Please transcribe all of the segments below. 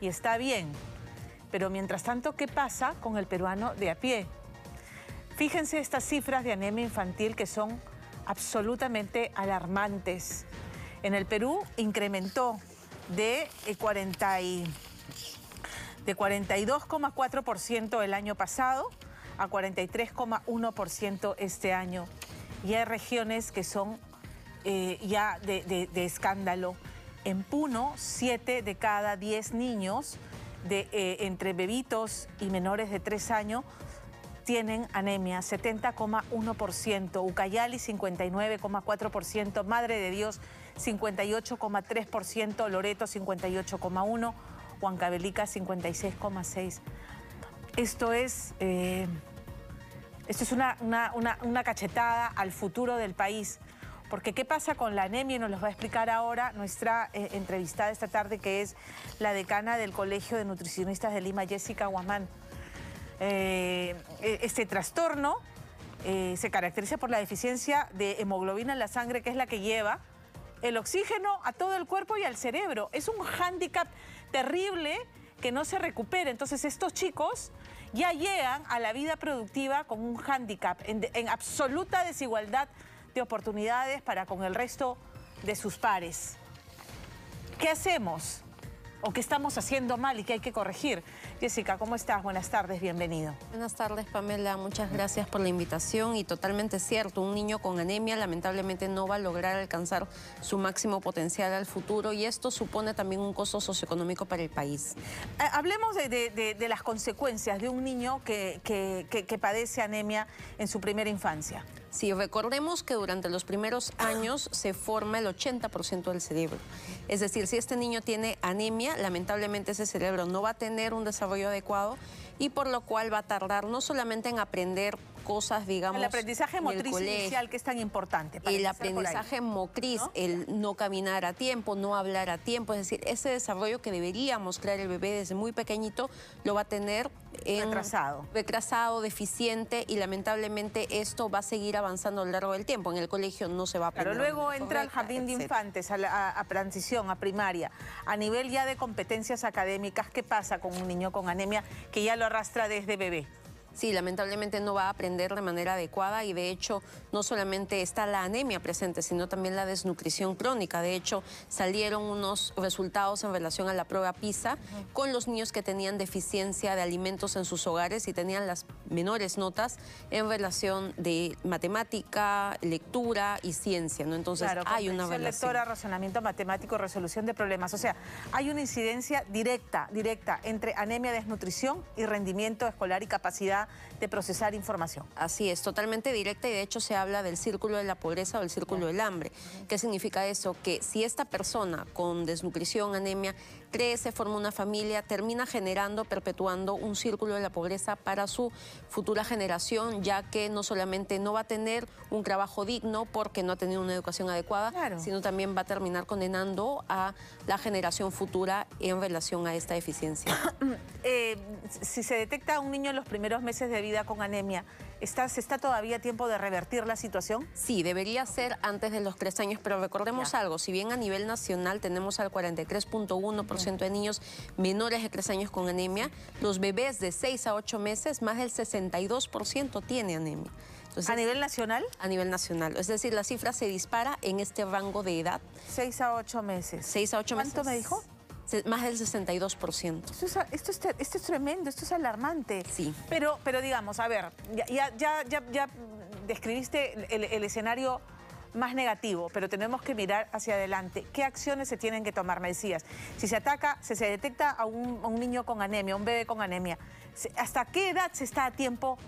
y está bien. Pero mientras tanto, ¿qué pasa con el peruano de a pie? Fíjense estas cifras de anemia infantil que son absolutamente alarmantes. En el Perú incrementó de eh, de 42,4% el año pasado a 43,1% este año. Y hay regiones que son eh, ya de escándalo. En Puno, 7 de cada 10 niños de, eh, entre bebitos y menores de 3 años tienen anemia, 70,1%, Ucayali 59,4%, Madre de Dios 58,3%, Loreto 58,1%, Huancabelica 56,6%. Esto es, eh, esto es una cachetada al futuro del país. Porque ¿qué pasa con la anemia? nos los va a explicar ahora nuestra eh, entrevistada esta tarde, que es la decana del Colegio de Nutricionistas de Lima, Jessica Guamán. Eh, este trastorno eh, se caracteriza por la deficiencia de hemoglobina en la sangre, que es la que lleva el oxígeno a todo el cuerpo y al cerebro. Es un hándicap terrible que no se recupera. Entonces estos chicos ya llegan a la vida productiva con un hándicap en absoluta desigualdad oportunidades para con el resto de sus pares. ¿Qué hacemos? o qué estamos haciendo mal y qué hay que corregir. Jessica, ¿cómo estás? Buenas tardes, bienvenido. Buenas tardes, Pamela. Muchas gracias por la invitación y totalmente cierto, un niño con anemia lamentablemente no va a lograr alcanzar su máximo potencial al futuro y esto supone también un costo socioeconómico para el país. Eh, hablemos de, las consecuencias de un niño que, que, que padece anemia en su primera infancia. Sí, recordemos que durante los primeros años se forma el 80% del cerebro. Es decir, si este niño tiene anemia, lamentablemente ese cerebro no va a tener un desarrollo adecuado y por lo cual va a tardar no solamente en aprender cosas, digamos. El aprendizaje motriz inicial que es tan importante. Para el aprendizaje motriz, el no caminar a tiempo, no hablar a tiempo, es decir, ese desarrollo que debería mostrar el bebé desde muy pequeñito lo va a tener retrasado. deficiente y lamentablemente esto va a seguir avanzando a lo largo del tiempo. En el colegio no se va a Pero luego entra al jardín de infantes, a, a, transición, a primaria. A nivel ya de competencias académicas, ¿qué pasa con un niño con anemia que ya lo arrastra desde bebé? sí, lamentablemente no va a aprender de manera adecuada y de hecho no solamente está la anemia presente, sino también la desnutrición crónica. De hecho, salieron unos resultados en relación a la prueba PISA con los niños que tenían deficiencia de alimentos en sus hogares y tenían las menores notas en relación de matemática, lectura y ciencia. ¿no? Entonces hay una relación. lectora, razonamiento matemático, resolución de problemas. O sea, hay una incidencia directa, directa entre anemia, desnutrición y rendimiento escolar y capacidad de procesar información. Así es, totalmente directa y de hecho se habla del círculo de la pobreza o del círculo del hambre. ¿Qué significa eso? Que si esta persona con desnutrición, anemia, crece, forma una familia, termina generando, perpetuando un círculo de la pobreza para su futura generación, ya que no solamente no va a tener un trabajo digno porque no ha tenido una educación adecuada, sino también va a terminar condenando a la generación futura en relación a esta deficiencia. Eh, si se detecta a un niño en los primeros meses de vida con anemia, ¿Está, está todavía tiempo de revertir la situación? Sí, debería ser antes de los tres años, pero recordemos algo, si bien a nivel nacional tenemos al 43.1% de niños menores de tres años con anemia, los bebés de seis a ocho meses, más del 62% tiene anemia. ¿A nivel nacional? A nivel nacional. Es decir, la cifra se dispara en este rango de edad. Seis a ocho meses. Seis a ocho meses. ¿Cuánto me dijo? más del 62%. Esto es, esto es, tremendo, esto es alarmante. Sí. Pero, pero digamos, a ver, ya, ya, ya, describiste el, escenario más negativo, pero tenemos que mirar hacia adelante. ¿Qué acciones se tienen que tomar? Me decías, si se ataca, si se detecta a un, a un niño con anemia, un bebé con anemia, ¿hasta qué edad se está a tiempo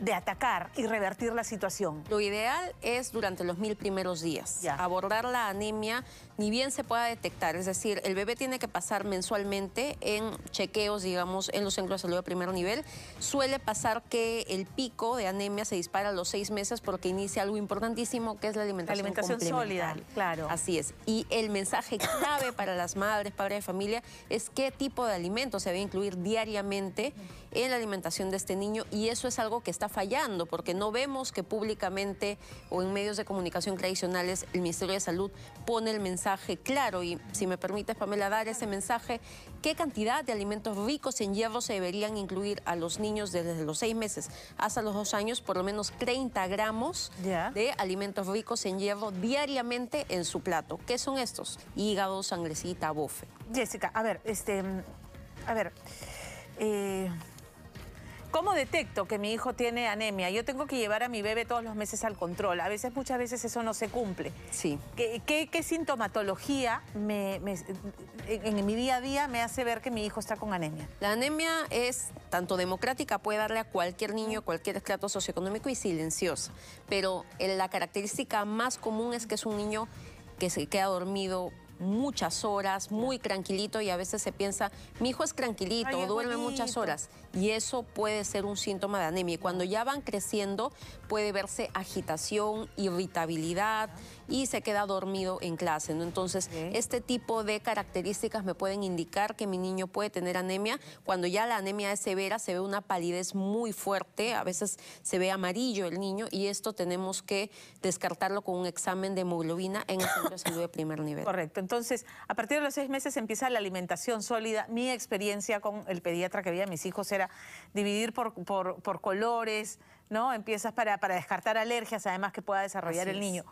de atacar y revertir la situación? Lo ideal es durante los mil primeros días abordar la anemia ni bien se pueda detectar. Es decir, el bebé tiene que pasar mensualmente en chequeos, digamos, en los centros de salud de primer nivel. Suele pasar que el pico de anemia se dispara a los seis meses porque inicia algo importantísimo que es la alimentación, la alimentación sólida. Claro. Así es. Y el mensaje clave para las madres, padres de familia, es qué tipo de alimentos se debe incluir diariamente en la alimentación de este niño y eso es algo que está fallando, porque no vemos que públicamente o en medios de comunicación tradicionales el Ministerio de Salud pone el mensaje claro. Y si me permites, Pamela, dar ese mensaje, ¿qué cantidad de alimentos ricos en hierro se deberían incluir a los niños desde los seis meses hasta los dos años? Por lo menos 30 gramos de alimentos ricos en hierro diariamente en su plato. ¿Qué son estos? Hígado, sangrecita, bofe. Jessica, a ver, este, a ver, eh, ¿Cómo detecto que mi hijo tiene anemia? Yo tengo que llevar a mi bebé todos los meses al control. A veces, muchas veces eso no se cumple. Sí. ¿Qué, sintomatología en, mi día a día me hace ver que mi hijo está con anemia? La anemia es tanto democrática, puede darle a cualquier niño, cualquier estrato socioeconómico y silenciosa. Pero eh, la característica más común es que es un niño que se queda dormido muchas horas, muy tranquilito y a veces se piensa, mi hijo es tranquilito, duerme muchas horas y eso puede ser un síntoma de anemia. Cuando ya van creciendo puede verse agitación, irritabilidad y se queda dormido en clase. ¿no? Entonces, este tipo de características me pueden indicar que mi niño puede tener anemia. Cuando ya la anemia es severa, se ve una palidez muy fuerte, a veces se ve amarillo el niño y esto tenemos que descartarlo con un examen de hemoglobina en el centro de salud de primer nivel. Correcto. Entonces, a partir de los seis meses empieza la alimentación sólida. Mi experiencia con el pediatra que veía a mis hijos era dividir por, colores, ¿no? Empiezas para, descartar alergias, además que pueda desarrollar el niño.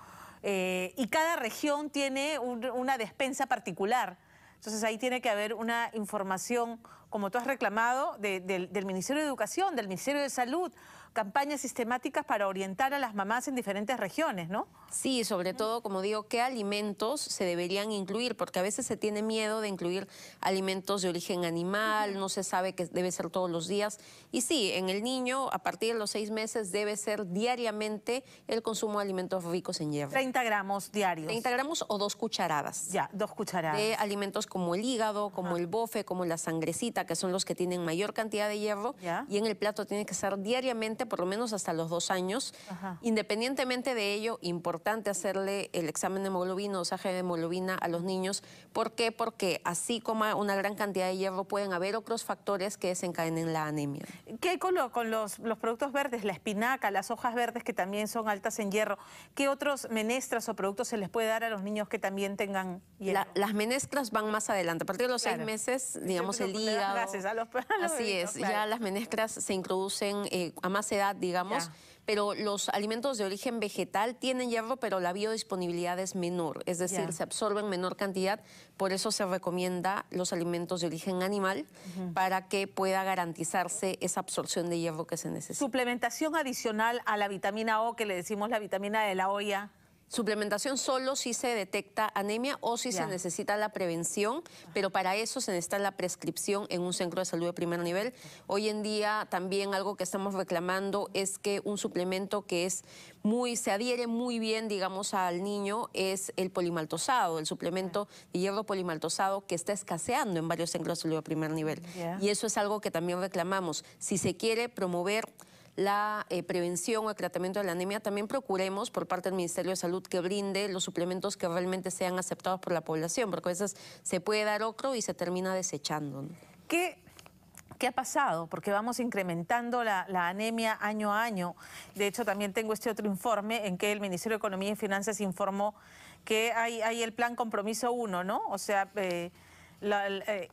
Eh, y cada región tiene una despensa particular. Entonces ahí tiene que haber una información, como tú has reclamado, del Ministerio de Educación, del Ministerio de Salud, campañas sistemáticas para orientar a las mamás en diferentes regiones, ¿no? Sí, sobre todo, como digo, qué alimentos se deberían incluir, porque a veces se tiene miedo de incluir alimentos de origen animal, no se sabe que debe ser todos los días. Y sí, en el niño, a partir de los seis meses, debe ser diariamente el consumo de alimentos ricos en hierro. 30 gramos diarios. 30 gramos o dos cucharadas. Ya, dos cucharadas. De alimentos como el hígado, como el bofe, como la sangrecita, que son los que tienen mayor cantidad de hierro. Y en el plato tiene que ser diariamente por lo menos hasta los dos años. Independientemente de ello, importante hacerle el examen de hemoglobina o dosaje de hemoglobina a los niños. ¿Por qué? Porque así como una gran cantidad de hierro, pueden haber otros factores que desencadenen la anemia. ¿Qué con, con los, productos verdes, la espinaca, las hojas verdes que también son altas en hierro? ¿Qué otros menestras o productos se les puede dar a los niños que también tengan hierro? las menestras van más adelante. A partir de los seis meses, digamos, el hígado... Así es, ya las menestras se introducen eh, a más edad, digamos. Pero los alimentos de origen vegetal tienen hierro, pero la biodisponibilidad es menor, es decir, se absorbe en menor cantidad. Por eso se recomienda los alimentos de origen animal para que pueda garantizarse esa absorción de hierro que se necesita. Suplementación adicional a la vitamina O, que le decimos la vitamina de la olla. Suplementación solo si se detecta anemia o si se necesita la prevención, pero para eso se necesita la prescripción en un centro de salud de primer nivel. Hoy en día también algo que estamos reclamando es que un suplemento que es muy, se adhiere muy bien, digamos, al niño es el polimaltosado, el suplemento de hierro polimaltosado que está escaseando en varios centros de salud de primer nivel. Y eso es algo que también reclamamos. Si se quiere promover la eh, prevención o el tratamiento de la anemia, también procuremos por parte del Ministerio de Salud que brinde los suplementos que realmente sean aceptados por la población, porque a veces se puede dar ocro y se termina desechando. ¿Qué ha pasado? Porque vamos incrementando la, anemia año a año. De hecho, también tengo este otro informe en que el Ministerio de Economía y Finanzas informó que hay, hay el plan Compromiso 1, ¿no? O sea, eh, eh,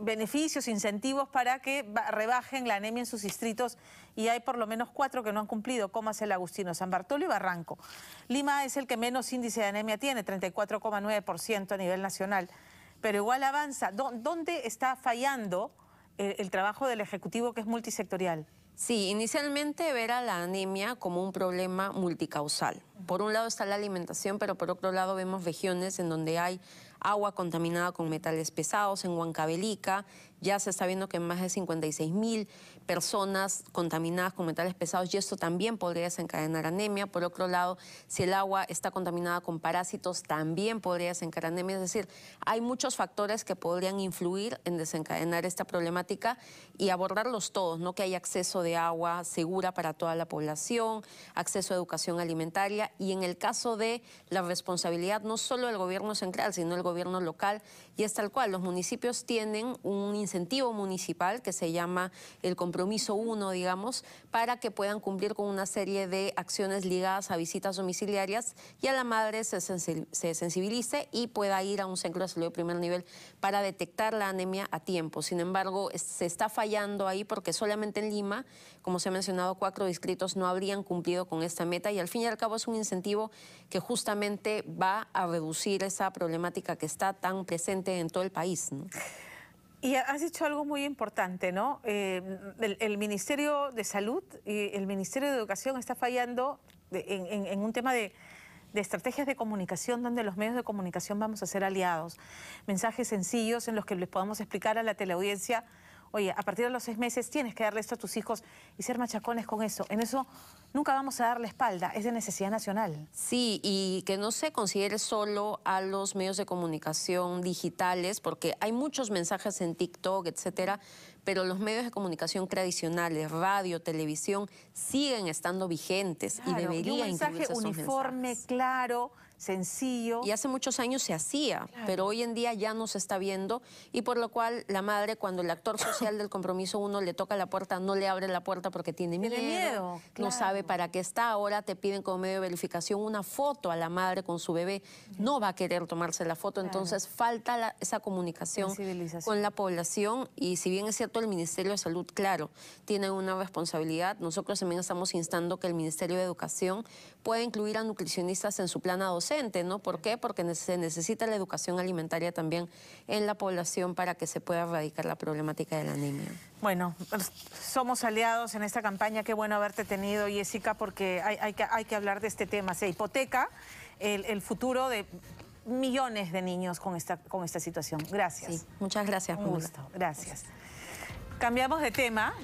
beneficios, incentivos para que rebajen la anemia en sus distritos y hay por lo menos cuatro que no han cumplido, como hace el Agustino, San Bartolo y Barranco. Lima es el que menos índice de anemia tiene, 34,9% a nivel nacional, pero igual avanza. ¿Dónde está fallando eh, el trabajo del Ejecutivo que es multisectorial? Sí, inicialmente ver a la anemia como un problema multicausal. Por un lado está la alimentación, pero por otro lado vemos regiones en donde hay agua contaminada con metales pesados en Huancabelica... Ya se está viendo que más de 56 mil personas contaminadas con metales pesados y esto también podría desencadenar anemia. Por otro lado, si el agua está contaminada con parásitos, también podría desencadenar anemia. Es decir, hay muchos factores que podrían influir en desencadenar esta problemática y abordarlos todos, ¿no? Que haya acceso de agua segura para toda la población, acceso a educación alimentaria y en el caso de la responsabilidad no solo del gobierno central, sino el gobierno local y es tal cual, los municipios tienen un incentivo municipal que se llama el compromiso 1, digamos, para que puedan cumplir con una serie de acciones ligadas a visitas domiciliarias y a la madre se, sensibilice y pueda ir a un centro de salud de primer nivel para detectar la anemia a tiempo. Sin embargo, se está fallando ahí porque solamente en Lima, como se ha mencionado, cuatro distritos no habrían cumplido con esta meta y al fin y al cabo es un incentivo que justamente va a reducir esa problemática que está tan presente en todo el país. Y has dicho algo muy importante, ¿no? Eh, el, Ministerio de Salud y el Ministerio de Educación está fallando en, un tema de estrategias de comunicación donde los medios de comunicación vamos a ser aliados. Mensajes sencillos en los que les podamos explicar a la teleaudiencia oye, a partir de los seis meses tienes que darle esto a tus hijos y ser machacones con eso. En eso nunca vamos a darle espalda, es de necesidad nacional. Sí, y que no se considere solo a los medios de comunicación digitales, porque hay muchos mensajes en TikTok, etcétera, pero los medios de comunicación tradicionales, radio, televisión, siguen estando vigentes y deberían un mensaje uniforme, claro sencillo. Y hace muchos años se hacía, pero hoy en día ya no se está viendo y por lo cual la madre cuando el actor social del compromiso uno le toca la puerta, no le abre la puerta porque tiene miedo, miedo no sabe para qué está, ahora te piden como medio de verificación una foto a la madre con su bebé, no va a querer tomarse la foto, entonces falta esa comunicación con la población y si bien es cierto el Ministerio de Salud, claro, tiene una responsabilidad, nosotros también estamos instando que el Ministerio de Educación puede incluir a nutricionistas en su plana docente, ¿no? ¿Por qué? Porque se necesita la educación alimentaria también en la población para que se pueda erradicar la problemática de la anemia. Bueno, somos aliados en esta campaña, qué bueno haberte tenido, Jessica, porque hay, que, hablar de este tema. Se hipoteca el, futuro de millones de niños con esta, con esta situación. Gracias. muchas gracias. Un gusto. Gracias. Cambiamos de tema.